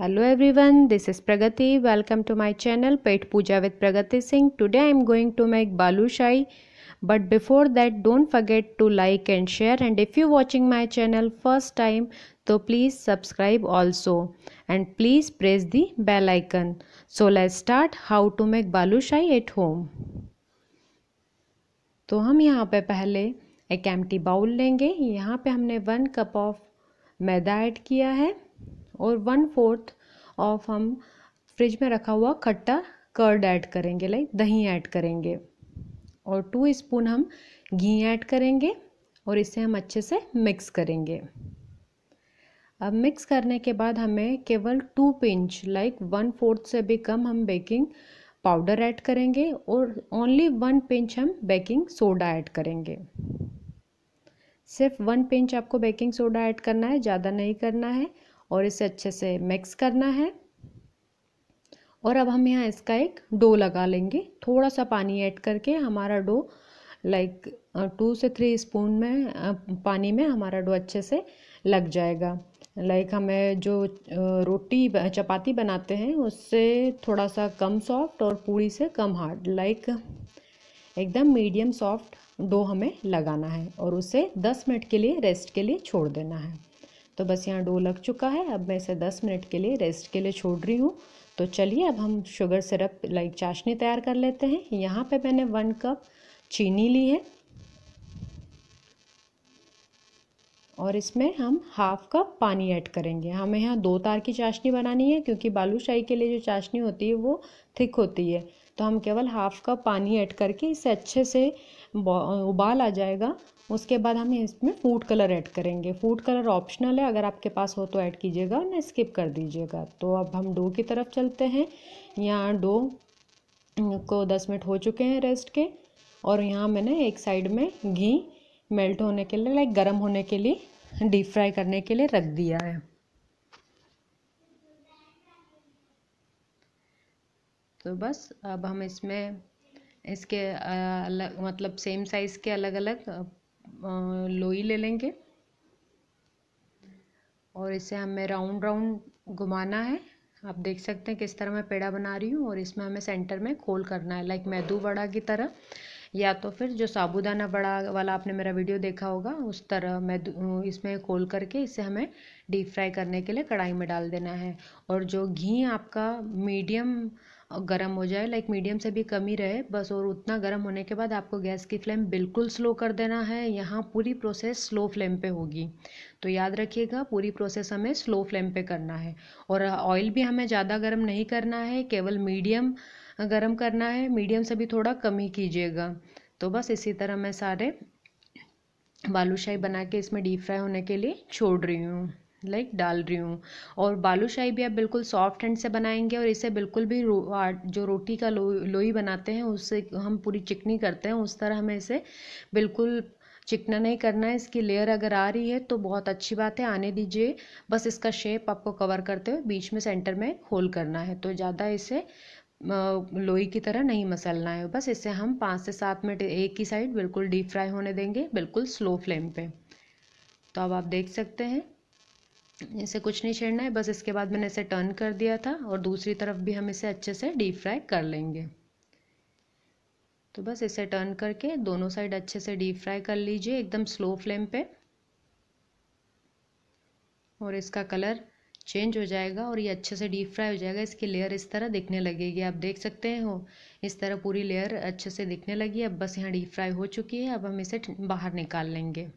hello everyone this is Pragati welcome to my channel Pet Pooja with Pragati Singh today I am going to make balushahi but before that don't forget to like and share and if you watching my channel first time तो please subscribe also and please press the bell icon so let start how to make balushahi at home तो हम यहाँ पर पहले एक M bowl लेंगे यहाँ पर हमने वन कप ऑफ मैदा ऐड किया है और वन फोर्थ ऑफ हम फ्रिज में रखा हुआ खट्टा कर्ड ऐड करेंगे लाइक दही ऐड करेंगे और टू स्पून हम घी ऐड करेंगे और इसे हम अच्छे से मिक्स करेंगे अब मिक्स करने के बाद हमें केवल two pinch like one fourth से भी कम हम बेकिंग पाउडर ऐड करेंगे और ओनली वन पिंच हम बेकिंग सोडा ऐड करेंगे सिर्फ वन पिंच आपको बेकिंग सोडा ऐड करना है ज़्यादा नहीं करना है और इसे अच्छे से मिक्स करना है और अब हम यहाँ इसका एक डो लगा लेंगे थोड़ा सा पानी ऐड करके हमारा डो लाइक टू से थ्री स्पून में पानी में हमारा डो अच्छे से लग जाएगा लाइक हमें जो रोटी चपाती बनाते हैं उससे थोड़ा सा कम सॉफ्ट और पूरी से कम हार्ड लाइक एकदम मीडियम सॉफ्ट डो हमें लगाना है और उसे 10 मिनट के लिए रेस्ट के लिए छोड़ देना है तो बस यहाँ डो लग चुका है अब मैं इसे 10 मिनट के लिए रेस्ट के लिए छोड़ रही हूँ तो चलिए अब हम शुगर सिरप लाइक चाशनी तैयार कर लेते हैं यहाँ पे मैंने वन कप चीनी ली है और इसमें हम हाफ कप पानी ऐड करेंगे हमें यहाँ दो तार की चाशनी बनानी है क्योंकि बालूशाही के लिए जो चाशनी होती है वो थिक होती है तो हम केवल हाफ कप पानी ऐड करके इसे अच्छे से उबाल आ जाएगा उसके बाद हम इसमें फूड कलर ऐड करेंगे फूड कलर ऑप्शनल है अगर आपके पास हो तो ऐड कीजिएगा ना स्किप कर दीजिएगा तो अब हम डो की तरफ चलते हैं यहाँ डो को दस मिनट हो चुके हैं रेस्ट के और यहाँ मैंने एक साइड में घी मेल्ट होने के लिए लाइक गर्म होने के लिए डीप फ्राई करने के लिए रख दिया है तो बस अब हम इसमें इसके अलग मतलब सेम साइज़ के अलग अलग लोई ले लेंगे और इसे हमें राउंड राउंड घुमाना है आप देख सकते हैं किस तरह मैं पेड़ा बना रही हूँ और इसमें हमें सेंटर में खोल करना है लाइक मैदू बड़ा की तरह या तो फिर जो साबूदाना बड़ा वाला आपने मेरा वीडियो देखा होगा उस तरह मैं इसमें खोल करके इसे हमें डीप फ्राई करने के लिए कढ़ाई में डाल देना है और जो घी आपका मीडियम गर्म हो जाए लाइक मीडियम से भी कम ही रहे बस और उतना गर्म होने के बाद आपको गैस की फ्लेम बिल्कुल स्लो कर देना है यहाँ पूरी प्रोसेस स्लो फ्लेम पे होगी तो याद रखिएगा पूरी प्रोसेस हमें स्लो फ्लेम पे करना है और ऑयल भी हमें ज़्यादा गर्म नहीं करना है केवल मीडियम गर्म करना है मीडियम से भी थोड़ा कम ही कीजिएगा तो बस इसी तरह मैं सारे बालूशाही बना के इसमें डीप फ्राई होने के लिए छोड़ रही हूँ लाइक like डाल रही हूँ और बालूशाही भी आप बिल्कुल सॉफ्ट हैंड से बनाएंगे और इसे बिल्कुल भी रो, जो रोटी का लो, लोई बनाते हैं उससे हम पूरी चिकनी करते हैं उस तरह हमें इसे बिल्कुल चिकना नहीं करना है इसकी लेयर अगर आ रही है तो बहुत अच्छी बात है आने दीजिए बस इसका शेप आपको कवर करते हुए बीच में सेंटर में होल करना है तो ज़्यादा इसे लोई की तरह नहीं मसलना है बस इसे हम पाँच से सात मिनट एक ही साइड बिल्कुल डीप फ्राई होने देंगे बिल्कुल स्लो फ्लेम पर तो अब आप देख सकते हैं इसे कुछ नहीं छेड़ना है बस इसके बाद मैंने इसे टर्न कर दिया था और दूसरी तरफ भी हम इसे अच्छे से डीप फ्राई कर लेंगे तो बस इसे टर्न करके दोनों साइड अच्छे से डीप फ्राई कर लीजिए एकदम स्लो फ्लेम पे और इसका कलर चेंज हो जाएगा और ये अच्छे से डीप फ्राई हो जाएगा इसकी लेयर इस तरह दिखने लगेगी आप देख सकते हो इस तरह पूरी लेयर अच्छे से दिखने लगी अब बस यहाँ डीप फ्राई हो चुकी है अब हम इसे बाहर निकाल लेंगे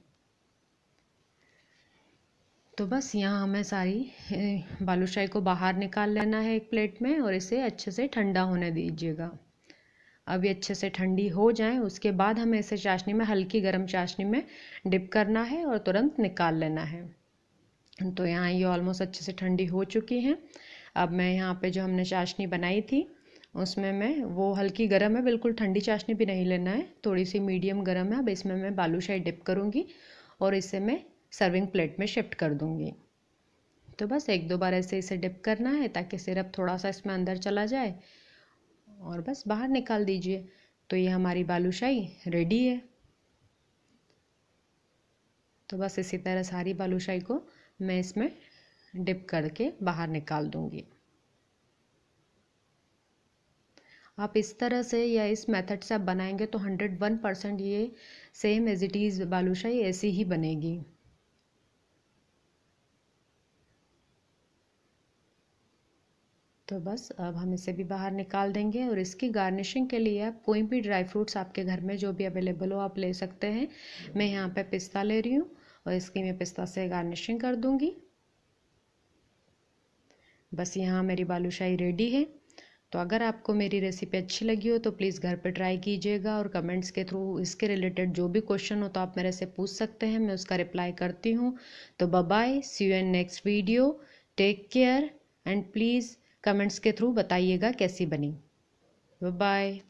तो बस यहाँ हमें सारी बालूशाही को बाहर निकाल लेना है एक प्लेट में और इसे अच्छे से ठंडा होने दीजिएगा अब ये अच्छे से ठंडी हो जाए उसके बाद हमें इसे चाशनी में हल्की गर्म चाशनी में डिप करना है और तुरंत निकाल लेना है तो यहाँ ये ऑलमोस्ट अच्छे से ठंडी हो चुकी है अब मैं यहाँ पे जो हमने चाशनी बनाई थी उसमें मैं वो हल्की गर्म है बिल्कुल ठंडी चाशनी भी नहीं लेना है थोड़ी सी मीडियम गर्म है अब इसमें मैं बालूशाही डिप करूँगी और इसे मैं सर्विंग प्लेट में शिफ्ट कर दूँगी तो बस एक दो बार ऐसे इसे डिप करना है ताकि सिरप थोड़ा सा इसमें अंदर चला जाए और बस बाहर निकाल दीजिए तो ये हमारी बालूशाही रेडी है तो बस इसी तरह सारी बालूशाही को मैं इसमें डिप करके बाहर निकाल दूंगी आप इस तरह से या इस मेथड से आप बनाएंगे तो 101 परसेंट ये same as it is balushahi ऐसी ही बनेगी तो बस अब हम इसे भी बाहर निकाल देंगे और इसकी गार्निशिंग के लिए आप कोई भी ड्राई फ्रूट्स आपके घर में जो भी अवेलेबल हो आप ले सकते हैं मैं यहाँ पे पिस्ता ले रही हूँ और इसकी मैं पिस्ता से गार्निशिंग कर दूँगी बस यहाँ मेरी बालूशाही रेडी है तो अगर आपको मेरी रेसिपी अच्छी लगी हो तो प्लीज़ घर पर ट्राई कीजिएगा और कमेंट्स के थ्रू इसके रिलेटेड जो भी क्वेश्चन हो तो आप मेरे से पूछ सकते हैं मैं उसका रिप्लाई करती हूँ तो bye see you in next video take care and please comments के थ्रू बताइएगा कैसी बनी बाय